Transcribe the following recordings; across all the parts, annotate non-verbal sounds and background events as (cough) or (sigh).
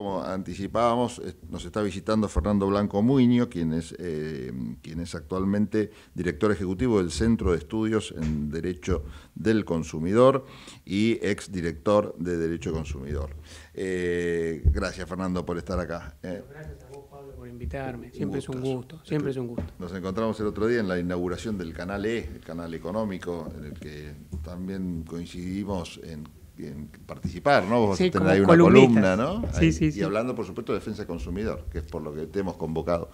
Como anticipábamos, nos está visitando Fernando Blanco Muño, quien es, eh, quien es actualmente director ejecutivo del Centro de Estudios en Derecho del Consumidor y ex director de Derecho Consumidor. Eh, gracias, Fernando, por estar acá. Eh, gracias a vos, Pablo, por invitarme. Siempre es un gusto, siempre es un gusto. Nos encontramos el otro día en la inauguración del Canal E, el canal económico, en el que también coincidimos en participar, ¿no? Vos sí, ahí una columna, ¿no? Sí, sí, y hablando, por supuesto, de defensa del consumidor, que es por lo que te hemos convocado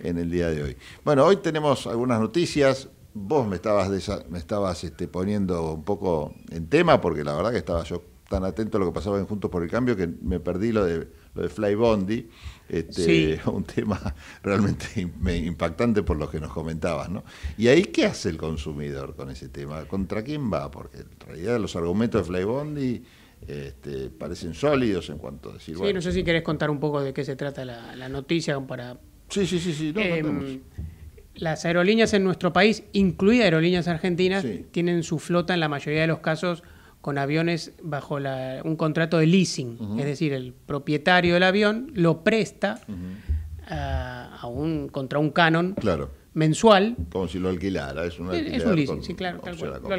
en el día de hoy. Bueno, hoy tenemos algunas noticias. Vos me estabas, me estabas este, poniendo un poco en tema, porque la verdad que estaba yo tan atento a lo que pasaba en Juntos por el Cambio que me perdí lo de lo de Fly Bondi, este, (laughs) un tema realmente impactante por lo que nos comentabas, ¿no? Y ahí, ¿qué hace el consumidor con ese tema? ¿Contra quién va? Porque en realidad los argumentos de Fly Bondi... Este, parecen sólidos en cuanto a decir. Sí, no sé si querés contar un poco de qué se trata la, noticia para. Sí, sí, sí, sí. Eh, las aerolíneas en nuestro país, incluidas aerolíneas argentinas, tienen su flota en la mayoría de los casos con aviones bajo un contrato de leasing, es decir, el propietario del avión lo presta a, un, contra un canon mensual. Como si lo alquilara, es un eh, Es leasing, sí, claro, lo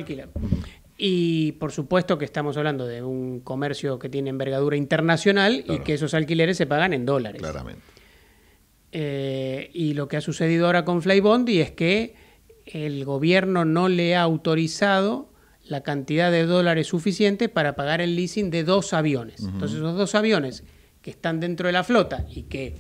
Y por supuesto que estamos hablando de un comercio que tiene envergadura internacional y que esos alquileres se pagan en dólares. Claramente. Eh, y lo que ha sucedido ahora con Flybondi es que el gobierno no le ha autorizado la cantidad de dólares suficiente para pagar el leasing de dos aviones. Entonces, esos dos aviones que están dentro de la flota y que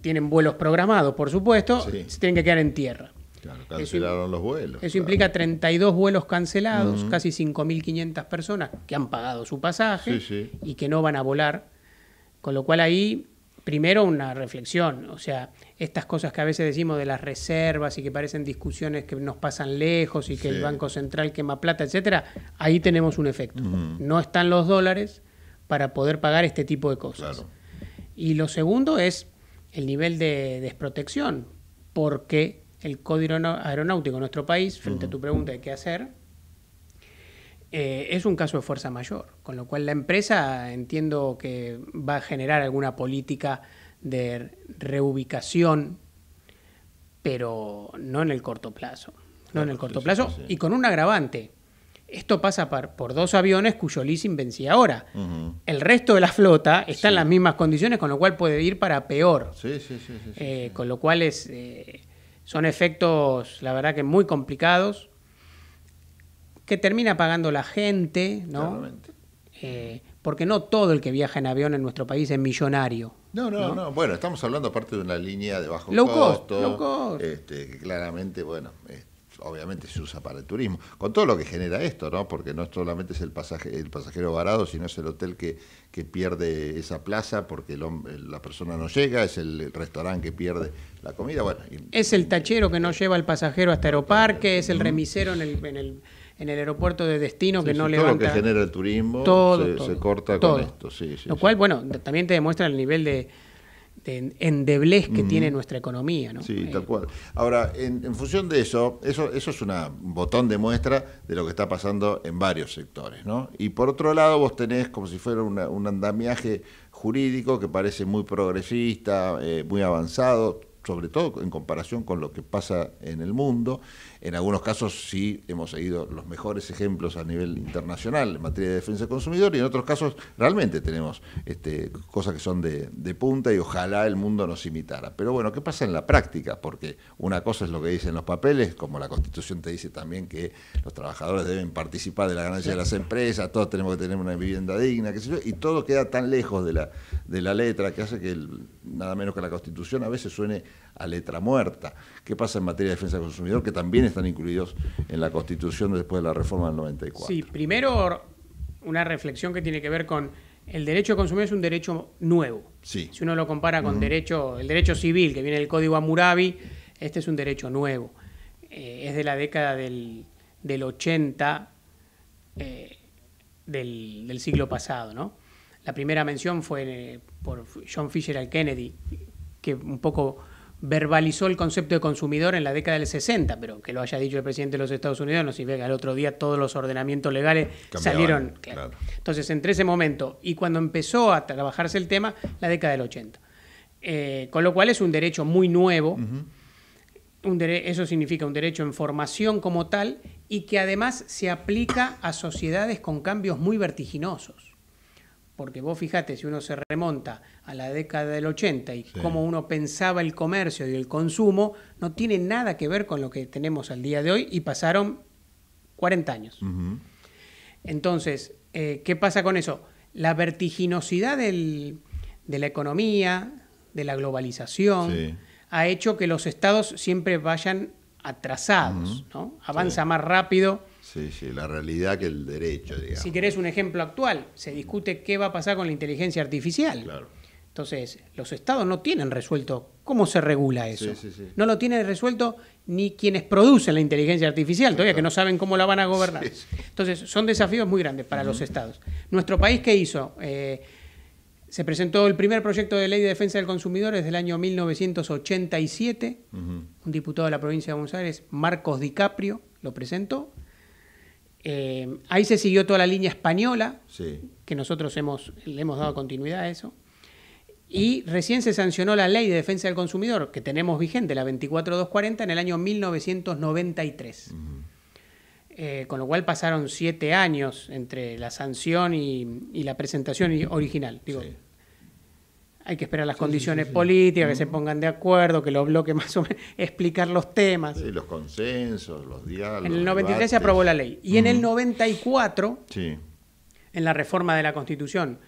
tienen vuelos programados, por supuesto, se tienen que quedar en tierra. Claro, cancelaron los vuelos. Eso implica 32 vuelos cancelados, casi 5.500 personas que han pagado su pasaje y que no van a volar. Con lo cual ahí primero una reflexión, o sea, estas cosas que a veces decimos de las reservas y que parecen discusiones que nos pasan lejos y que el Banco Central quema plata, etcétera, ahí tenemos un efecto. No están los dólares para poder pagar este tipo de cosas. Y lo segundo es el nivel de desprotección, porque el código aeronáutico en nuestro país, frente a tu pregunta de qué hacer, eh, es un caso de fuerza mayor, con lo cual la empresa entiendo que va a generar alguna política de reubicación, pero no en el corto plazo. No en el corto plazo y con un agravante. Esto pasa por, dos aviones cuyo leasing vencía ahora. El resto de la flota está en las mismas condiciones, con lo cual puede ir para peor. Sí, sí, sí. Eh, con lo cual es, eh, son efectos, la verdad que muy complicados que termina pagando la gente, ¿no? Eh, porque no todo el que viaja en avión en nuestro país es millonario. No, no, no. Bueno, estamos hablando aparte de una línea de bajo costo. Este, que claramente, bueno, obviamente se usa para el turismo. Con todo lo que genera esto, ¿no? Porque no solamente es el, pasaje, el pasajero varado, sino es el hotel que, que pierde esa plaza porque la persona no llega, es el, restaurante que pierde la comida. Bueno, es el tachero que no lleva al pasajero hasta aeroparque, es el remisero en el en el aeropuerto de destino que no le levanta... Todo lo que genera el turismo se, corta con esto. Sí, lo cual, bueno, también te demuestra el nivel de, endeblez que mm. tiene nuestra economía. ¿no? Sí, tal eh, cual. Ahora, en, función de eso, eso, eso es un botón de muestra de lo que está pasando en varios sectores. ¿no? Y por otro lado, vos tenés como si fuera un andamiaje jurídico que parece muy progresista, eh, muy avanzado, sobre todo en comparación con lo que pasa en el mundo, en algunos casos sí hemos seguido los mejores ejemplos a nivel internacional en materia de defensa del consumidor y en otros casos realmente tenemos este, cosas que son de, punta y ojalá el mundo nos imitara. Pero bueno, ¿qué pasa en la práctica? Porque una cosa es lo que dicen los papeles, como la Constitución te dice también que los trabajadores deben participar de la ganancia de las empresas, todos tenemos que tener una vivienda digna, qué y todo queda tan lejos de la, de la letra que hace que nada menos que la Constitución a veces suene a letra muerta. ¿Qué pasa en materia de defensa del consumidor? Que también están incluidos en la Constitución después de la reforma del 94. Sí, primero una reflexión que tiene que ver con el derecho a consumir es un derecho nuevo. Si uno lo compara con derecho, el derecho civil que viene del Código Amurabi, este es un derecho nuevo. Eh, es de la década del, 80 eh, del, siglo pasado, ¿no? La primera mención fue eh, por John Fisher al Kennedy, que un poco verbalizó el concepto de consumidor en la década del 60, pero que lo haya dicho el presidente de los Estados Unidos no si que al otro día todos los ordenamientos legales salieron. Entonces, entre ese momento y cuando empezó a trabajarse el tema, la década del 80. Eh, con lo cual es un derecho muy nuevo. un eso significa un derecho en formación como tal y que además se aplica a sociedades con cambios muy vertiginosos. Porque vos fijate, si uno se remonta a la década del 80 y cómo uno pensaba el comercio y el consumo, no tiene nada que ver con lo que tenemos al día de hoy y pasaron 40 años. Entonces, eh, ¿qué pasa con eso? La vertiginosidad de la economía, de la globalización, ha hecho que los estados siempre vayan atrasados, ¿no? Avanza más rápido. Sí, sí, la realidad que el derecho, Si querés un ejemplo actual, se discute qué va a pasar con la inteligencia artificial. Claro entonces, los estados no tienen resuelto cómo se regula eso. No lo tienen resuelto ni quienes producen la inteligencia artificial, todavía que no saben cómo la van a gobernar. Entonces, son desafíos muy grandes para los estados. Nuestro país, ¿qué hizo? Eh, se presentó el primer proyecto de ley de defensa del consumidor desde el año 1987. Un diputado de la provincia de Buenos Aires, Marcos DiCaprio, lo presentó. Eh, ahí se siguió toda la línea española, que nosotros hemos, le hemos dado continuidad a eso. Y recién se sancionó la ley de defensa del consumidor, que tenemos vigente, la 24240, en el año 1993. Eh, con lo cual pasaron siete años entre la sanción y, la presentación original. Hay que esperar las condiciones políticas, que se pongan de acuerdo, que lo bloque (laughs) más o menos, explicar los temas. los consensos, los diálogos. En el 93 se aprobó la ley. Y en el 94, en la reforma de la Constitución,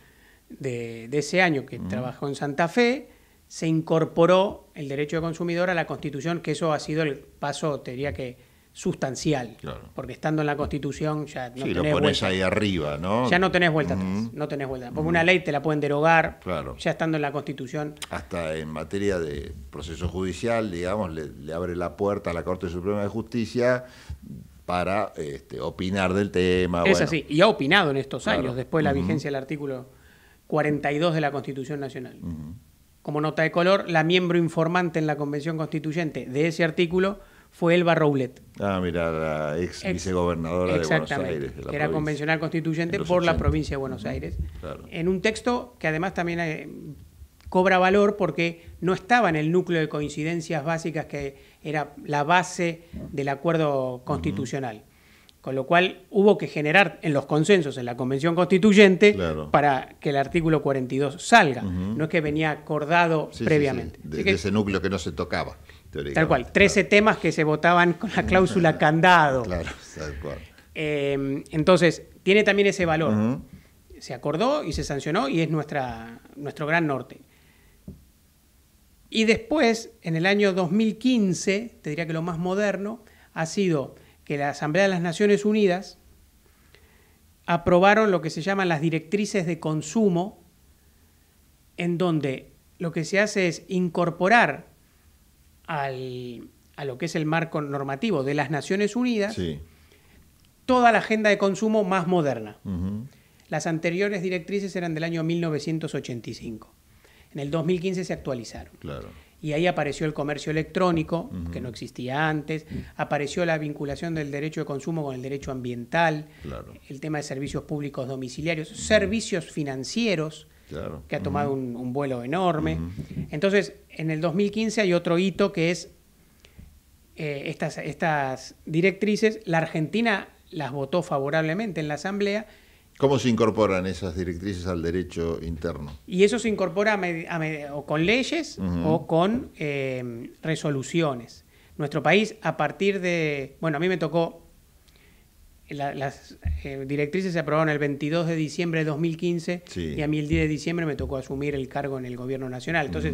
de, ese año que trabajó en Santa Fe, se incorporó el derecho de consumidor a la Constitución, que eso ha sido el paso, te diría que sustancial, porque estando en la Constitución ya no sí, lo pones vuelta. ahí arriba, ¿no? Ya no tenés vuelta no tenés vuelta. Porque una ley te la pueden derogar, ya estando en la Constitución. Hasta en materia de proceso judicial, digamos, le, abre la puerta a la Corte Suprema de Justicia para este, opinar del tema. Es así, y ha opinado en estos años, después de la vigencia del artículo 42 de la Constitución Nacional. Como nota de color, la miembro informante en la Convención Constituyente de ese artículo fue Elba Roulet. Ah, mira, la ex, vicegobernadora de Buenos Aires. que era convencional constituyente por la provincia de Buenos Aires. En un texto que además también eh, cobra valor porque no estaba en el núcleo de coincidencias básicas que era la base del acuerdo constitucional. Con lo cual hubo que generar en los consensos en la Convención Constituyente para que el artículo 42 salga. No es que venía acordado previamente. De, ese núcleo que no se tocaba. Tal cual, 13 temas que se votaban con la cláusula (laughs) candado. Claro, em, entonces, tiene también ese valor. Se acordó y se sancionó y es nuestra, nuestro gran norte. Y después, en el año 2015, te diría que lo más moderno, ha sido que la Asamblea de las Naciones Unidas aprobaron lo que se llaman las directrices de consumo, en donde lo que se hace es incorporar a lo que es el marco normativo de las Naciones Unidas toda la agenda de consumo más moderna. Las anteriores directrices eran del año 1985. En el 2015 se actualizaron. Claro y ahí apareció el comercio electrónico, que no existía antes, mm. apareció la vinculación del derecho de consumo con el derecho ambiental, el tema de servicios públicos domiciliarios, servicios financieros, que ha tomado un, vuelo enorme. Entonces, en el 2015 hay otro hito que es eh, estas, estas directrices, la Argentina las votó favorablemente en la Asamblea, ¿Cómo se incorporan esas directrices al derecho interno? Y eso se incorpora o con leyes o con em, resoluciones. Nuestro país, a partir de. Bueno, a mí me tocó. las eh, directrices se aprobaron el 22 de diciembre de 2015 y a mí el 10 de diciembre me tocó asumir el cargo en el gobierno nacional. Entonces,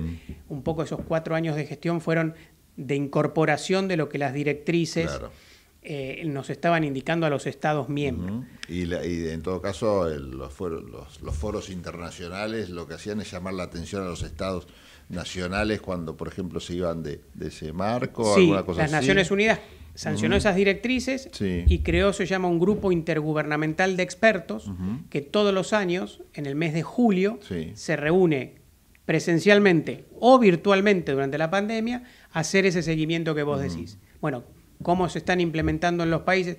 un poco esos cuatro años de gestión fueron de incorporación de lo que las directrices. Claro eh, nos estaban indicando a los Estados miembros. y, en todo caso, los, foros, internacionales lo que hacían es llamar la atención a los Estados nacionales cuando, por ejemplo, se iban de, ese marco. alguna cosa las Naciones Unidas sancionó esas directrices y creó, se llama, un grupo intergubernamental de expertos que todos los años, en el mes de julio, se reúne presencialmente o virtualmente durante la pandemia a hacer ese seguimiento que vos decís. Bueno, cómo se están implementando en los países,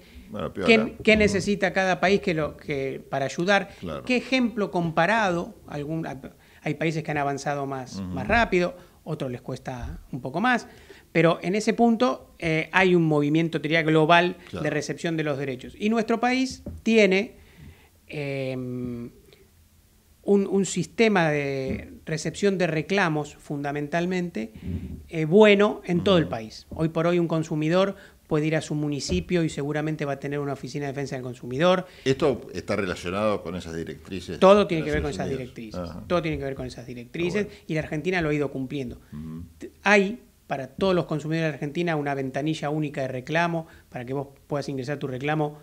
qué, ¿eh? necesita cada país que para ayudar, qué ejemplo comparado, hay países que han avanzado más, más rápido, otros les cuesta un poco más, pero en ese punto eh, hay un movimiento, diría, global de recepción de los derechos. Y nuestro país tiene em, un, sistema de recepción de reclamos fundamentalmente eh, bueno en todo el país. Hoy por hoy un consumidor puede ir a su municipio y seguramente va a tener una oficina de defensa del consumidor. ¿Esto está relacionado con esas directrices? Todo tiene que ver con esas directrices. Todo tiene que ver con esas directrices y la Argentina lo ha ido cumpliendo. Hay para todos los consumidores de Argentina una ventanilla única de reclamo para que vos puedas ingresar tu reclamo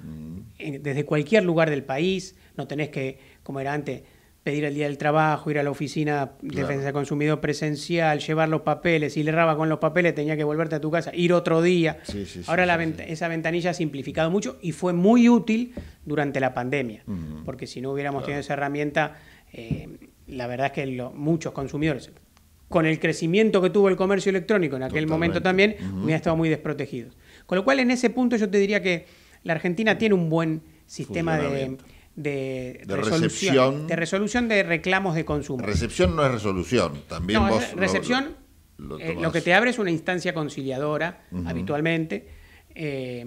desde cualquier lugar del país. No tenés que, como era antes, pedir el día del trabajo, ir a la oficina de defensa del consumidor presencial, llevar los papeles, y le erraba con los papeles tenía que volverte a tu casa, ir otro día. Ahora esa ventanilla ha simplificado mucho y fue muy útil durante la pandemia, porque si no hubiéramos tenido esa herramienta, eh, la verdad es que muchos consumidores, con el crecimiento que tuvo el comercio electrónico en aquel momento también, hubiera estado muy desprotegidos. Con lo cual en ese punto yo te diría que la Argentina tiene un buen sistema de de, resolución, de resolución de reclamos de consumo. Recepción no es resolución, también recepción lo, eh, que te abre es una instancia conciliadora habitualmente eh,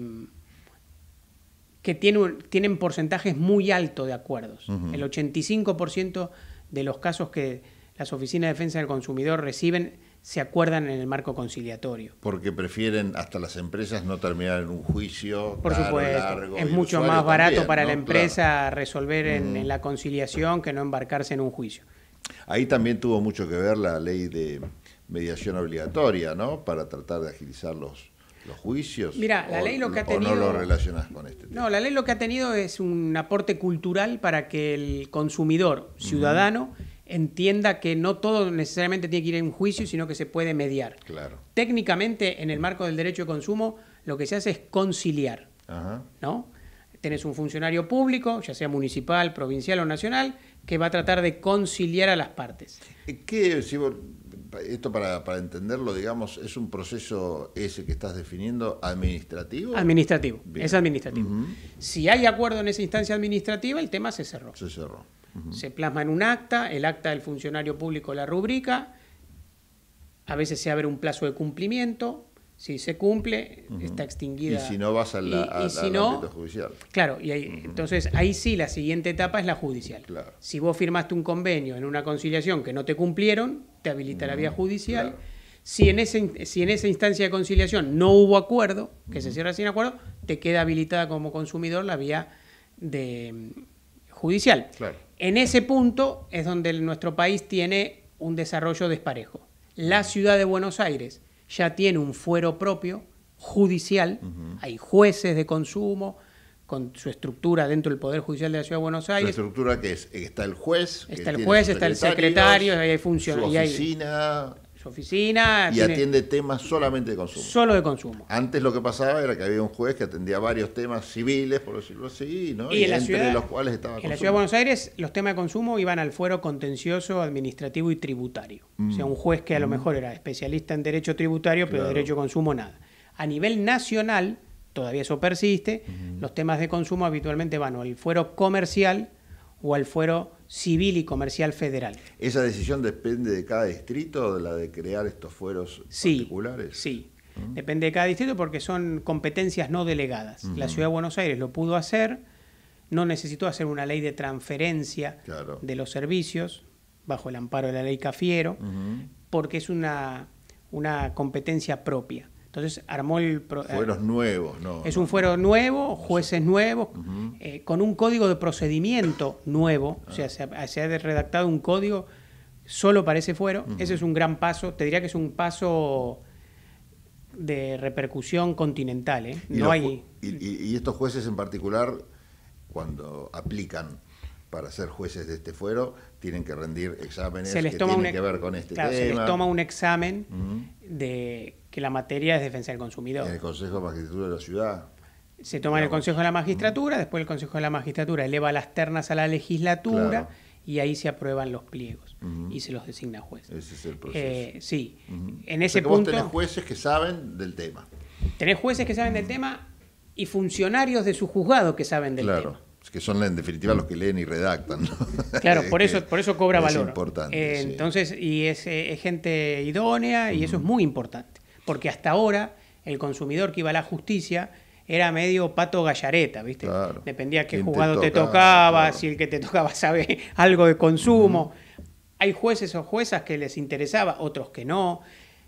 que tiene tienen porcentajes muy altos de acuerdos. El 85% de los casos que las oficinas de defensa del consumidor reciben se acuerdan en el marco conciliatorio. Porque prefieren hasta las empresas no terminar en un juicio. Por supuesto, es mucho más barato para la empresa resolver mm. en, la conciliación que no embarcarse en un juicio. Ahí también tuvo mucho que ver la ley de mediación obligatoria, ¿no? Para tratar de agilizar los, juicios. Mira, la ley lo que ha tenido. no lo relacionas con este tema. No, la ley lo que ha tenido es un aporte cultural para que el consumidor, ciudadano, entienda que no todo necesariamente tiene que ir a un juicio, sino que se puede mediar. Claro. Técnicamente, en el marco del derecho de consumo, lo que se hace es conciliar. ¿no? Tenés un funcionario público, ya sea municipal, provincial o nacional, que va a tratar de conciliar a las partes. ¿Qué, esto para, entenderlo, digamos, es un proceso ese que estás definiendo administrativo? Administrativo, es administrativo. Si hay acuerdo en esa instancia administrativa, el tema se cerró. Se cerró. Se plasma en un acta, el acta del funcionario público la rubrica, a veces se abre un plazo de cumplimiento, si se cumple, está extinguida. Y si no, vas al la, judicial. Claro, y entonces ahí sí la siguiente etapa es la judicial. Si vos firmaste un convenio en una conciliación que no te cumplieron, te habilita la vía judicial. Si, en si en esa instancia de conciliación no hubo acuerdo, que se cierra sin acuerdo, te queda habilitada como consumidor la vía de mm, judicial. Claro en ese punto es donde nuestro país tiene un desarrollo desparejo. La ciudad de Buenos Aires ya tiene un fuero propio judicial, hay jueces de consumo, con su estructura dentro del Poder Judicial de la Ciudad de Buenos Aires. estructura que es, está el juez. Está el juez, está el secretario, hay funcionarios. oficina. Y hay, Oficinas oficina. Y atiende temas solamente de consumo. Solo de consumo. Antes lo que pasaba era que había un juez que atendía varios temas civiles, por decirlo así, ¿no? y, entre los cuales estaba... En la ciudad de Buenos Aires los temas de consumo iban al fuero contencioso, administrativo y tributario. O sea, mm. un juez que a lo mm. mejor era especialista en derecho tributario, pero derecho de consumo nada. A nivel nacional, todavía eso persiste, los temas de consumo habitualmente van al fuero comercial o al fuero civil y comercial federal. ¿Esa decisión depende de cada distrito, de la de crear estos fueros particulares? Sí, mm. depende de cada distrito porque son competencias no delegadas. La ciudad de Buenos Aires lo pudo hacer, no necesitó hacer una ley de transferencia de los servicios bajo el amparo de la ley Cafiero, porque es una, una competencia propia. Entonces armó el... Eh, Fueros nuevos, ¿no? Es un fuero nuevo, jueces nuevos, eh, con un código de procedimiento nuevo. O sea, se ha, redactado un código solo para ese fuero. Ese es un gran paso. Te diría que es un paso de repercusión continental. ¿eh? No y estos jueces en particular, cuando aplican para ser jueces de este fuero tienen que rendir exámenes que tienen que ver con este tema. Se les toma un examen de que la materia es defensa del consumidor. En el Consejo de Magistratura de la Ciudad. Se toma en el Consejo de la Magistratura, después el Consejo de la Magistratura eleva las ternas a la legislatura y ahí se aprueban los pliegos y se los designa jueces. Ese es el proceso. Eh, sí, en ese punto. Vos tenés jueces que saben del tema. Tenés jueces que saben del tema y funcionarios de su juzgado que saben del tema. Pues, que son en definitiva los que leen y redactan. (laughs) Claro, (laughs) por eso, por eso cobra es Importante, eh, Entonces, y eh, es, gente idónea y eso es muy importante, porque hasta ahora el consumidor que iba a la justicia era medio pato gallareta, ¿viste? Dependía qué juzgado te, tocaba, si el que te tocaba sabe (laughs) algo de consumo. Hay jueces o juezas que les interesaba, otros que no.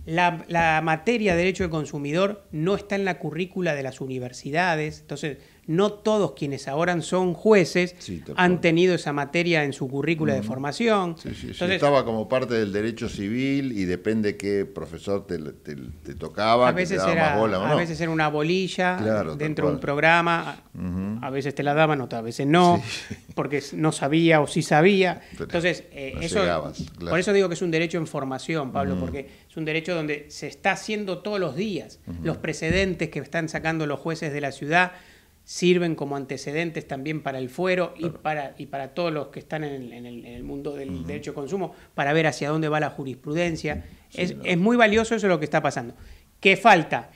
La, materia de derecho de consumidor no está en la currícula de las universidades, entonces no todos quienes ahora son jueces han tenido esa materia en su currícula de formación. Sí, sí, Estaba como parte del derecho civil y depende qué profesor te, tocaba. A veces, era, una bolilla dentro de un programa, a veces te la daban, otras veces no, (laughs) porque no sabía o sí sabía. Entonces, eh, eso, por eso digo que es un derecho en formación, Pablo, porque es un derecho donde se está haciendo todos los días. Los precedentes que están sacando los jueces de la ciudad sirven como antecedentes también para el fuero y, para, y para todos los que están en el, mundo del derecho de consumo, para ver hacia dónde va la jurisprudencia. es, muy valioso eso lo que está pasando. ¿Qué falta?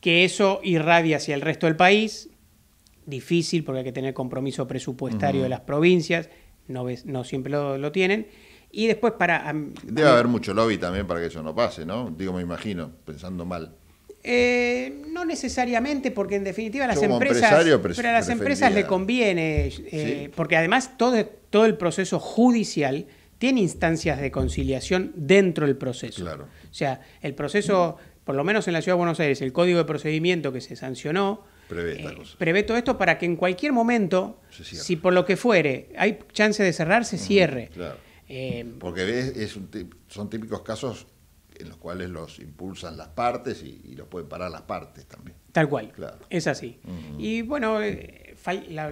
Que eso irradie hacia el resto del país, difícil porque hay que tener compromiso presupuestario de las provincias, no, no siempre lo, tienen. Y después para... Debe haber mucho lobby también para que eso no pase, ¿no? Digo, me imagino, pensando mal. Eh, no necesariamente, porque en definitiva a las empresas, pero a las empresas le conviene, eh, porque además todo, todo el proceso judicial tiene instancias de conciliación dentro del proceso. O sea, el proceso, por lo menos en la Ciudad de Buenos Aires, el código de procedimiento que se sancionó, prevé, eh, todo esto para que en cualquier momento, si por lo que fuere hay chance de cerrar, se cierre. Porque es, son típicos casos en los cuales los impulsan las partes y, los pueden parar las partes también. Tal cual, es así. Y bueno, eh,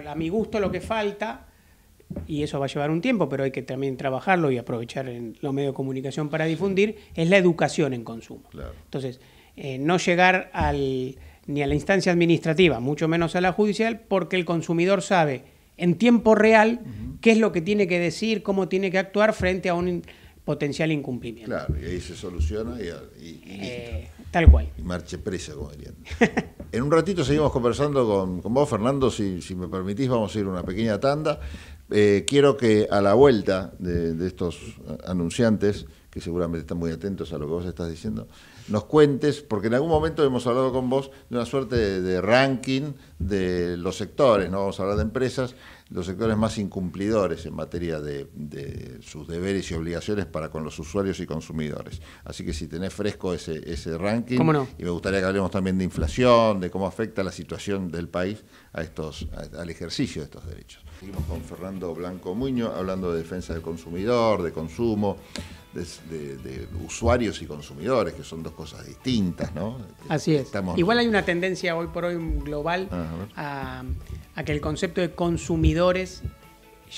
a mi gusto lo que falta, y eso va a llevar un tiempo, pero hay que también trabajarlo y aprovechar en los medios de comunicación para difundir, es la educación en consumo. Entonces, eh, no llegar al, ni a la instancia administrativa, mucho menos a la judicial, porque el consumidor sabe en tiempo real qué es lo que tiene que decir, cómo tiene que actuar frente a un potencial incumplimiento. Claro, y ahí se soluciona y, eh, tal cual. marche presa, como dirían. (laughs) en un ratito seguimos conversando con, vos, Fernando, si, me permitís vamos a ir una pequeña tanda. Eh, quiero que a la vuelta de, estos anunciantes, que seguramente están muy atentos a lo que vos estás diciendo, nos cuentes, porque en algún momento hemos hablado con vos de una suerte de, de ranking de los sectores, no vamos a hablar de empresas, los sectores más incumplidores en materia de, sus deberes y obligaciones para con los usuarios y consumidores. Así que si tenés fresco ese, ese ranking, y me gustaría que hablemos también de inflación, de cómo afecta la situación del país a estos, al ejercicio de estos derechos. Seguimos con Fernando Blanco Muño hablando de defensa del consumidor, de consumo, de, usuarios y consumidores, que son dos cosas distintas, ¿no? Así es. Igual hay una tendencia hoy por hoy global ah, a, que el concepto de consumidores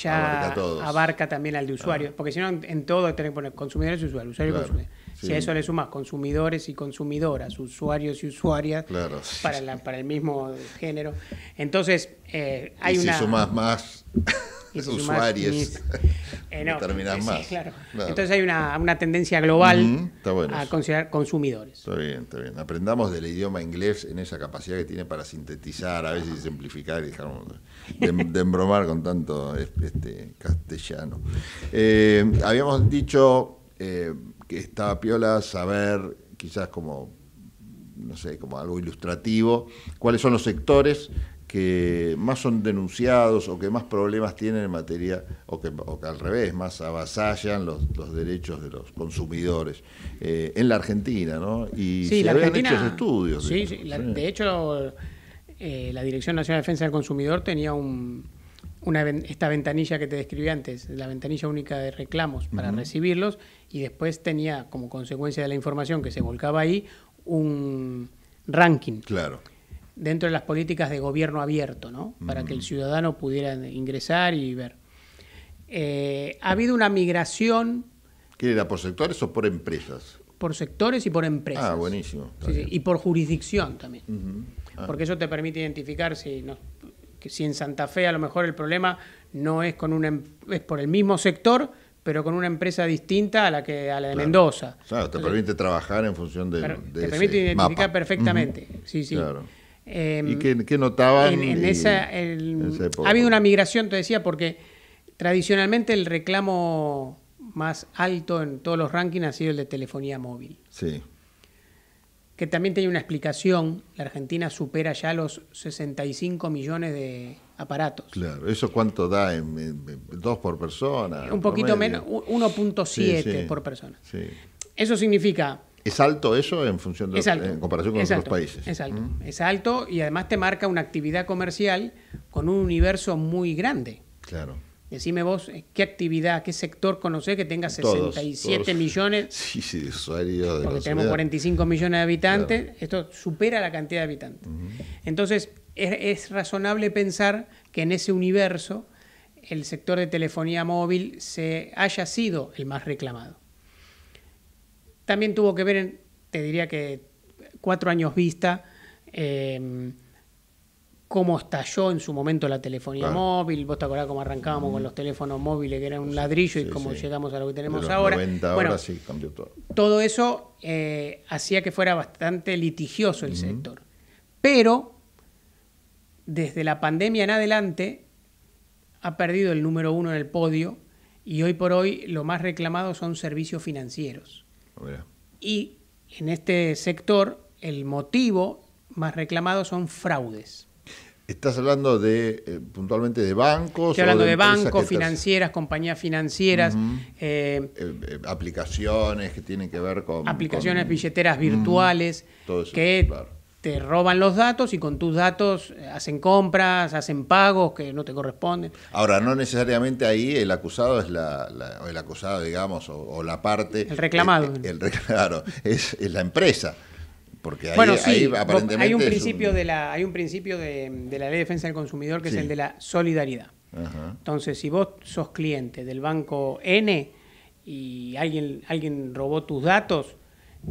ya abarca, también al de usuario. Ah. Porque si no, en todo tenés que poner consumidores y usuarios, Si a eso le sumas consumidores y consumidoras, usuarios y usuarias, para, para el mismo género. Entonces, eh, (laughs) y si sumás sumas (laughs) eh, más usuarios, más. Entonces hay una, tendencia global a considerar consumidores. Está bien, está bien. Aprendamos del idioma inglés en esa capacidad que tiene para sintetizar, a veces simplificar y dejar de, embromar con tanto este, castellano. Eh, habíamos dicho que estaba piola saber, quizás como no sé, como algo ilustrativo, cuáles son los sectores que más son denunciados o que más problemas tienen en materia, o que, al revés, más avasallan los, derechos de los consumidores eh, en la Argentina, ¿no? Y sí, se la habían estudios. Sí, de hecho, eh, la Dirección Nacional de Defensa del Consumidor tenía una, esta ventanilla que te describí antes, la ventanilla única de reclamos para recibirlos, y después tenía como consecuencia de la información que se volcaba ahí un ranking. Claro dentro de las políticas de gobierno abierto, ¿no? Para que el ciudadano pudiera ingresar y ver. Eh, ha habido una migración. ¿Qué era por sectores o por empresas? Por sectores y por empresas. Ah, buenísimo. y por jurisdicción también. Ah. Porque eso te permite identificar si, si en Santa Fe a lo mejor el problema no es con una em, es por el mismo sector, pero con una empresa distinta a la que a la de Mendoza. Claro, te permite trabajar en función de, te permite identificar perfectamente. Sí, sí. Claro. Em, ¿Y qué, notaban? En, esa, Ha habido una migración, te decía, porque tradicionalmente el reclamo más alto en todos los rankings ha sido el de telefonía móvil. Sí. Que también tiene una explicación. La Argentina supera ya los 65 millones de aparatos. Claro, ¿eso cuánto da? En, dos por persona. Un poquito menos, 1.7 por persona. Sí. Eso significa ¿Es alto eso en función de en comparación con otros países? Es alto, mm. es alto y además te marca una actividad comercial con un universo muy grande. Claro. Decime vos, eh, ¿qué actividad, qué sector conocés que tenga 67 (laughs) millones? Sí, sí, usuarios de Porque tenemos 45 millones de habitantes, esto supera la cantidad de habitantes. Entonces, es, es, razonable pensar que en ese universo el sector de telefonía móvil se haya sido el más reclamado también tuvo que ver, en, te diría que cuatro años vista, em, cómo estalló en su momento la telefonía móvil. Vos te acordás cómo arrancábamos con mm. los teléfonos móviles, que eran un ladrillo, y cómo llegamos a lo que tenemos ahora. bueno, todo. eso eh, hacía que fuera bastante litigioso el sector. Pero, desde la pandemia en adelante, ha perdido el número uno en el podio y hoy por hoy lo más reclamado son servicios financieros. Y en este sector el motivo más reclamado son fraudes. ¿Estás hablando de eh, puntualmente de bancos? Estoy hablando de, bancos, financieras, compañías financieras. Eh, eh, aplicaciones que tienen que ver con... Aplicaciones billeteras virtuales que te roban los datos y con tus datos eh, hacen compras, hacen pagos que no te corresponden. Ahora, no necesariamente ahí el acusado es la, el acusado, digamos, o, la parte... El reclamado. Eh, el, reclamado, (laughs) claro, es, la empresa. Porque ahí, aparentemente hay un principio de la hay un principio de, la ley de defensa del consumidor que es el de la solidaridad. Entonces, si vos sos cliente del banco N y alguien alguien robó tus datos,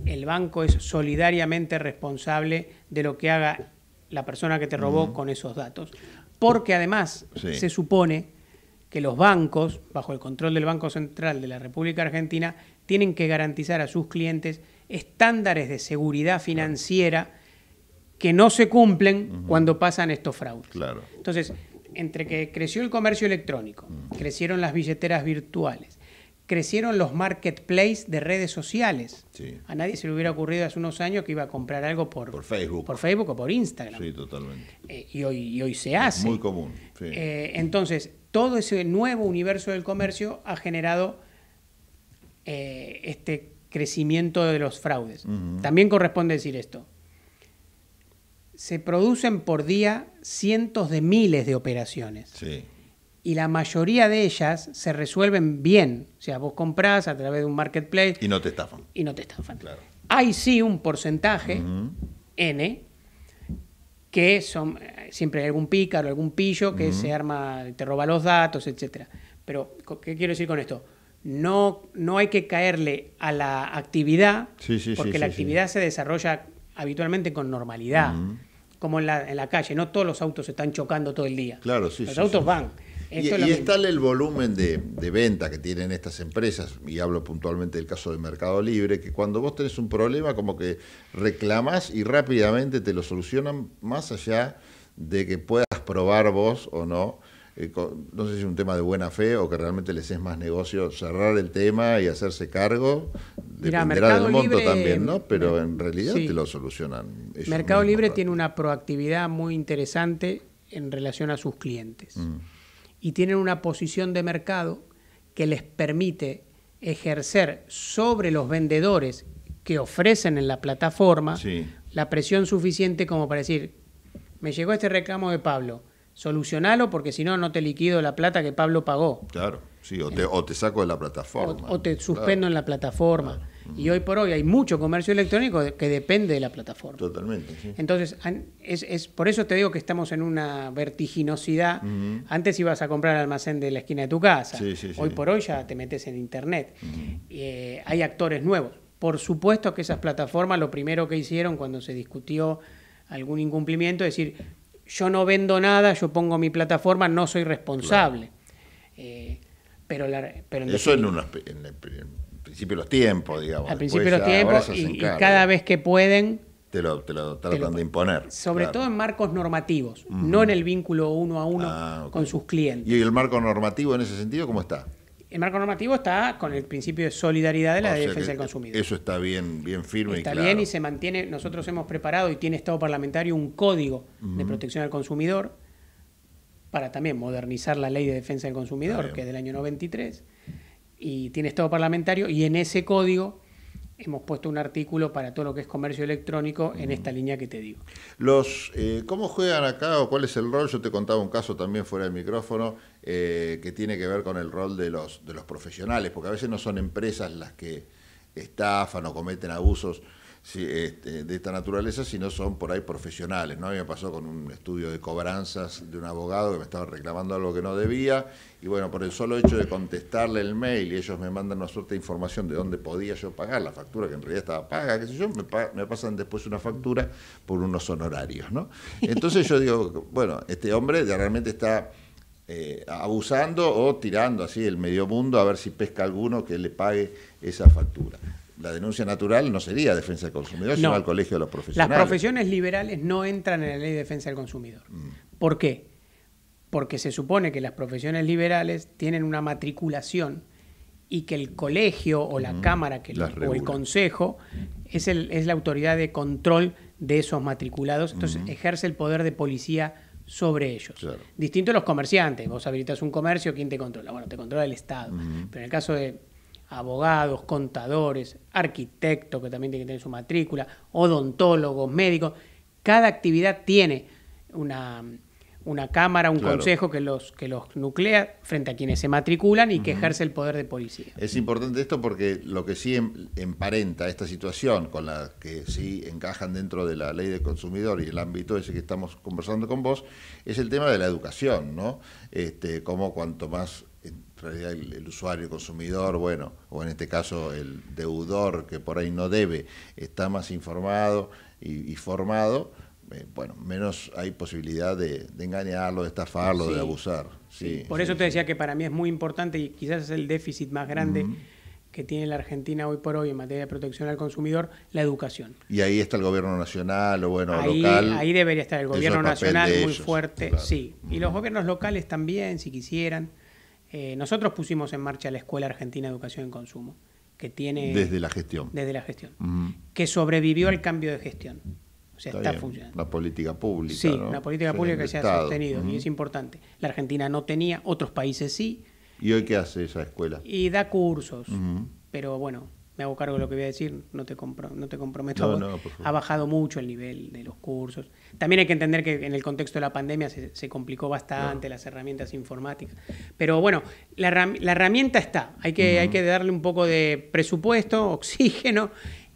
el banco es solidariamente responsable de lo que haga la persona que te robó con esos datos. Porque además se supone que los bancos, bajo el control del Banco Central de la República Argentina, tienen que garantizar a sus clientes estándares de seguridad financiera que no se cumplen cuando pasan estos fraudes. Entonces, entre que creció el comercio electrónico, crecieron las billeteras virtuales, crecieron los marketplaces de redes sociales. A nadie se le hubiera ocurrido hace unos años que iba a comprar algo por, Facebook. o por Instagram. Sí, totalmente. Eh, y, hoy, hoy se hace. Muy común. Eh, entonces, todo ese nuevo universo del comercio ha generado eh, este crecimiento de los fraudes. También corresponde decir esto. Se producen por día cientos de miles de operaciones. Sí y la mayoría de ellas se resuelven bien. O sea, vos compras a través de un marketplace. Y no te estafan. Y no te estafan. Claro. Hay sí un porcentaje, N, que son eh, siempre hay algún pícaro, algún pillo que se arma, te roba los datos, etc. Pero, ¿qué quiero decir con esto? No, no hay que caerle a la actividad, porque la actividad se desarrolla habitualmente con normalidad, como en la, en la, calle. No todos los autos se están chocando todo el día. Claro, sí. Los autos van. Y, está el volumen de, venta que tienen estas empresas, y hablo puntualmente del caso de Mercado Libre, que cuando vos tenés un problema como que reclamás y rápidamente te lo solucionan más allá de que puedas probar vos o no. Eh, no sé si es un tema de buena fe o que realmente les es más negocio cerrar el tema y hacerse cargo. Dependerá del monto también, ¿no? Pero en realidad te lo solucionan. Mercado Libre tiene una proactividad muy interesante en relación a sus clientes. Mm y tienen una posición de mercado que les permite ejercer sobre los vendedores que ofrecen en la plataforma la presión suficiente como para decir, me llegó este reclamo de Pablo, solucionalo porque si no, no te liquido la plata que Pablo pagó. Claro, sí, o te, saco de la plataforma. O, te suspendo en la plataforma. Y hoy por hoy hay mucho comercio electrónico que depende de la plataforma. Totalmente. Entonces, es, por eso te digo que estamos en una vertiginosidad. Antes ibas a comprar almacén de la esquina de tu casa. hoy por hoy ya te metes en internet. Eh, hay actores nuevos. Por supuesto que esas plataformas lo primero que hicieron cuando se discutió algún incumplimiento es decir, yo no vendo nada, yo pongo mi plataforma, no soy responsable. Eh, pero, pero Eso en, una, principio los tiempos, digamos. Al principio de los tiempos y, cada vez que pueden... Te lo, tratan de imponer. Sobre todo en marcos normativos, no en el vínculo uno a uno ah, con sus clientes. ¿Y el marco normativo en ese sentido cómo está? El marco normativo está con el principio de solidaridad de la defensa del consumidor. Eso está bien, bien firme y claro. bien y se mantiene. Nosotros hemos preparado y tiene Estado parlamentario un código de protección al consumidor para también modernizar la ley de defensa del consumidor, que es del año 93 y tiene estado parlamentario y en ese código hemos puesto un artículo para todo lo que es comercio electrónico en esta línea que te digo. Los, eh, ¿Cómo juegan acá o cuál es el rol? Yo te contaba un caso también fuera del micrófono eh, que tiene que ver con el rol de los, de los profesionales, porque a veces no son empresas las que estafan o cometen abusos este, de esta naturaleza, si no son por ahí profesionales. ¿no? A mí me pasó con un estudio de cobranzas de un abogado que me estaba reclamando algo que no debía, y bueno, por el solo hecho de contestarle el mail y ellos me mandan una suerte de información de dónde podía yo pagar la factura, que en realidad estaba paga, qué sé yo, me, pasan después una factura por unos honorarios. ¿no? (laughs) Entonces yo digo, bueno, este hombre realmente está... Eh, abusando o tirando así el medio mundo a ver si pesca alguno que le pague esa factura la denuncia natural no sería defensa del consumidor, sino al colegio de los profesionales. Las profesiones liberales no entran en la ley de defensa del consumidor. Mm. ¿Por qué? Porque se supone que las profesiones liberales tienen una matriculación y que el colegio o la mm. cámara que, o el consejo es, el, es la autoridad de control de esos matriculados, entonces ejerce el poder de policía sobre ellos. Distinto a los comerciantes, vos habilitas un comercio, ¿quién te controla? Bueno, te controla el Estado, pero en el caso de abogados, contadores, arquitectos, que también tienen que tener su matrícula, odontólogos, médicos. Cada actividad tiene una, una cámara, un consejo que los, que los nuclea frente a quienes se matriculan y que ejerce el poder de policía. Es importante esto porque lo que sí em, emparenta esta situación con la que sí encajan dentro de la ley del consumidor y el ámbito ese que estamos conversando con vos es el tema de la educación, ¿no? Este, como cuanto más realidad el, usuario, consumidor, bueno, o en este caso el deudor que por ahí no debe, está más informado y, formado, eh, bueno, menos hay posibilidad de, engañarlo, de estafarlo, de abusar. Sí, Por eso te decía que para mí es muy importante y quizás es el déficit más grande. que tiene la Argentina hoy por hoy en materia de protección al consumidor, la educación. Y ahí está el gobierno nacional o bueno, ahí, local. Ahí debería estar el gobierno nacional muy fuerte, sí. Y los gobiernos locales también, si quisieran. Eh, nosotros pusimos en marcha la Escuela Argentina de Educación y Consumo, que tiene... Desde la gestión. Desde la gestión. Que sobrevivió al cambio de gestión. O sea, está, funcionando. La política pública. Sí, la política pública que se ha sostenido y es importante. La Argentina no tenía, otros países sí. ¿Y hoy qué hace esa escuela? Y da cursos, pero bueno, me hago cargo de lo que voy a decir, no te, compro, no te comprometo. Ha bajado mucho el nivel de los cursos. También hay que entender que en el contexto de la pandemia se, complicó bastante las herramientas informáticas. Pero bueno, la, herramienta está. Hay que, hay que darle un poco de presupuesto, (laughs) oxígeno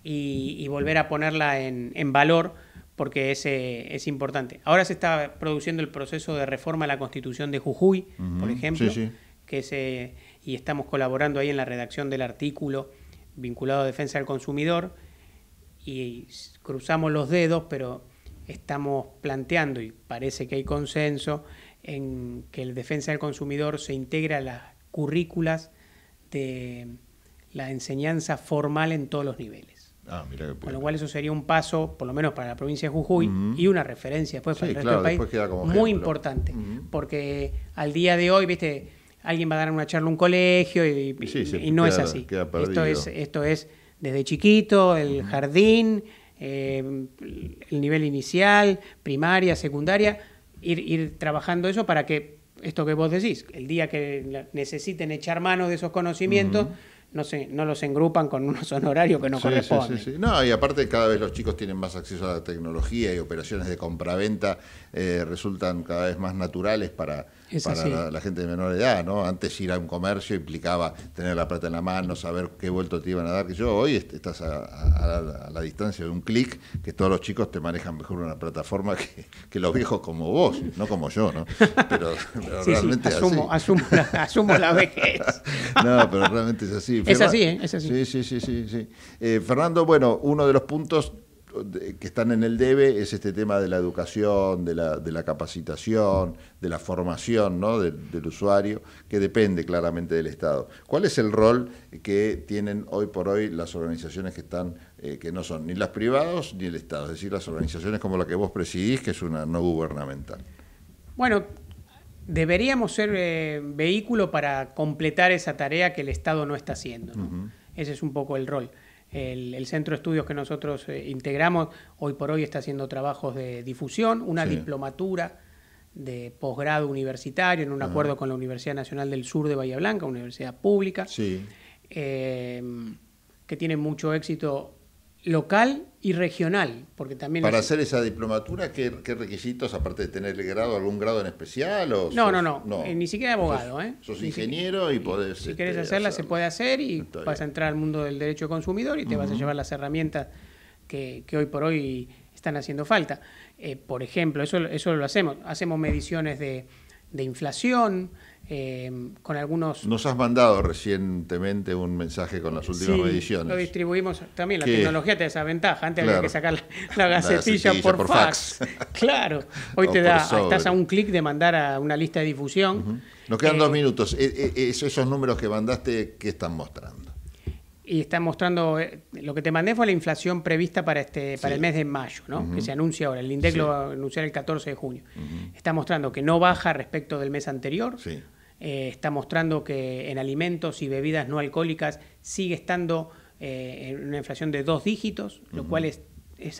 y, volver a ponerla en, valor porque es, eh, es importante. Ahora se está produciendo el proceso de reforma a la constitución de Jujuy, por ejemplo, Que se eh, y estamos colaborando ahí en la redacción del artículo vinculado a defensa del consumidor y cruzamos los dedos, pero estamos planteando, y parece que hay consenso, en que el defensa del consumidor se integra a las currículas de la enseñanza formal en todos los niveles. Ah, Con lo cual eso sería un paso, por lo menos para la provincia de Jujuy, y una referencia después para el resto del país, muy importante, porque al día de hoy, viste, alguien va a dar una charla en un colegio y, no es así. Esto es, esto es desde chiquito, el jardín, eh, el nivel inicial, primaria, secundaria, ir, trabajando eso para que esto que vos decís, el día que necesiten echar mano de esos conocimientos, no, se, no los engrupan con unos honorarios que no sí, corresponden. no, y aparte cada vez los chicos tienen más acceso a la tecnología y operaciones de compraventa eh, resultan cada vez más naturales para para La, gente de menor edad, ¿no? Antes ir a un comercio implicaba tener la plata en la mano, saber qué vuelto te iban a dar. Que yo hoy estás a, la, distancia de un clic, que todos los chicos te manejan mejor una plataforma que, los viejos como vos, no como yo, ¿no? Pero, (laughs) realmente sí, asumo, Asumo, asumo la vejez. (laughs) no, pero realmente es así. es así, ¿eh? es así. Sí, sí, sí, sí. Eh, Fernando, bueno, uno de los puntos que están en el debe es este tema de la educación, de la, de la capacitación, de la formación ¿no? del usuario, que depende claramente del Estado. ¿Cuál es el rol que tienen hoy por hoy las organizaciones que están eh, que no son ni las privadas ni el Estado? Es decir, las organizaciones como la que vos presidís, que es una no gubernamental. Bueno, deberíamos ser eh, vehículo para completar esa tarea que el Estado no está haciendo. Ese es un poco el rol. El, centro de estudios que nosotros eh, integramos hoy por hoy está haciendo trabajos de difusión, una diplomatura de posgrado universitario en un acuerdo con la Universidad Nacional del Sur de Bahía Blanca, universidad pública, eh, que tiene mucho éxito local y regional, porque también... Para hacer esa diplomatura, ¿qué, requisitos, aparte de tener el grado, algún grado en especial? O no, no, no, eh, ni siquiera abogado. eh. sos ingeniero y, podés... Si este, querés hacerla, se puede hacer y vas a entrar al mundo del derecho consumidor y te vas a llevar las herramientas que, hoy por hoy están haciendo falta. Eh, por ejemplo, eso, eso lo hacemos. Hacemos mediciones de, de inflación, Em, con algunos... Nos has mandado recientemente un mensaje con las últimas sí, Lo distribuimos también, la tecnología te desaventaja. antes había que sacar la, gacetilla por, fax. (laughs) claro, hoy te da, estás a un clic de mandar a una lista de difusión. Nos quedan dos eh, minutos. Eh, eh, esos números que mandaste, ¿qué están mostrando? Y están mostrando, lo que te mandé fue la inflación prevista para este para el mes de mayo, ¿no? que se anuncia ahora, el INDEC lo va a anunciar el 14 de junio. Está mostrando que no baja respecto del mes anterior, eh, está mostrando que en alimentos y bebidas no alcohólicas sigue estando eh, en una inflación de dos dígitos, lo cual es,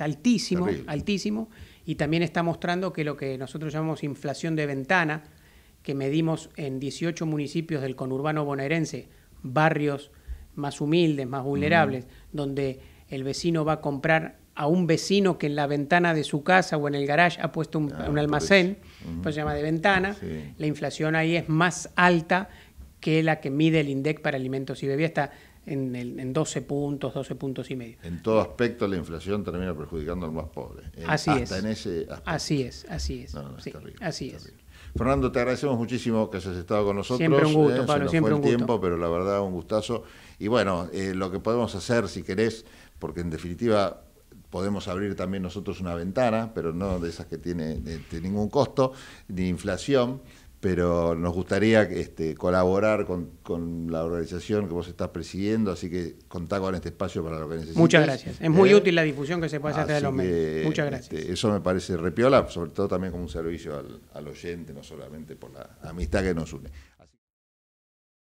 altísimo, altísimo, y también está mostrando que lo que nosotros llamamos inflación de ventana, que medimos en 18 municipios del conurbano bonaerense, barrios más humildes, más vulnerables, donde el vecino va a comprar a un vecino que en la ventana de su casa o en el garage ha puesto un, ah, almacén, pues se llama de ventana, la inflación ahí es más alta que la que mide el INDEC para alimentos y bebidas, está en, el, en 12 puntos, 12 puntos y medio. En todo aspecto la inflación termina perjudicando al más pobre. Eh, así es. En ese Así es, así es. No, así es. Fernando, te agradecemos muchísimo que hayas estado con nosotros. Siempre un eh, gusto, Pablo, siempre un gusto. tiempo, pero la verdad un gustazo. Y bueno, eh, lo que podemos hacer, si querés, porque en definitiva podemos abrir también nosotros una ventana, pero no de esas que tiene ningún costo, ni inflación, pero nos gustaría este, colaborar con, la organización que vos estás presidiendo, así que contá con este espacio para lo que necesites. Muchas gracias. Es muy ¿Eh? útil la difusión que se puede hacer de los medios. Muchas gracias. Este, eso me parece repiola, sobre todo también como un servicio al oyente, no solamente por la amistad que nos une.